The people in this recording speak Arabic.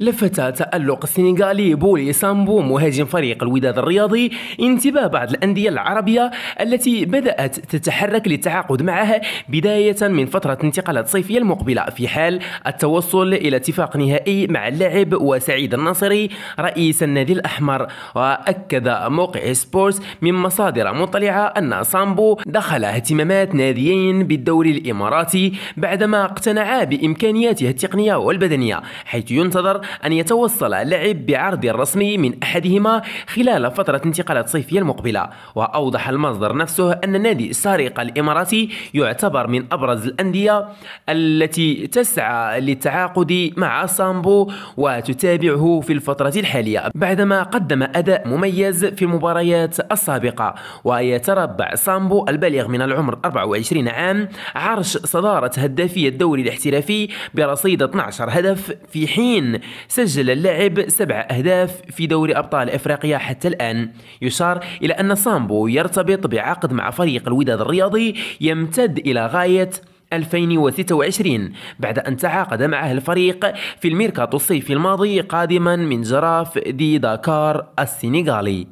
لفت تألق السنغالي بولي سامبو مهاجم فريق الوداد الرياضي انتباه بعض الأندية العربية التي بدأت تتحرك للتعاقد معها بداية من فترة انتقالات صيفية المقبلة في حال التوصل إلى اتفاق نهائي مع اللاعب وسعيد الناصري رئيس النادي الأحمر وأكد موقع سبورتس من مصادر مطلعة أن سامبو دخل اهتمامات ناديين بالدوري الإماراتي بعدما اقتنعا بإمكانياته التقنية والبدنية حيث ينتظر أن يتوصل لعب بعرض رسمي من أحدهما خلال فترة انتقالات صيفية المقبلة وأوضح المصدر نفسه أن نادي سارق الإماراتي يعتبر من أبرز الأندية التي تسعى للتعاقد مع سامبو وتتابعه في الفترة الحالية بعدما قدم أداء مميز في المباريات السابقة ويتربع سامبو البالغ من العمر 24 عام عرش صدارة هدافي الدوري الاحترافي برصيد 12 هدف في حين سجل اللاعب سبع أهداف في دوري أبطال إفريقيا حتى الآن يشار إلى أن سامبو يرتبط بعقد مع فريق الوداد الرياضي يمتد إلى غاية 2026 بعد أن تعاقد معه الفريق في الميركاتو الصيفي الماضي قادما من جراف دي داكار السنغالي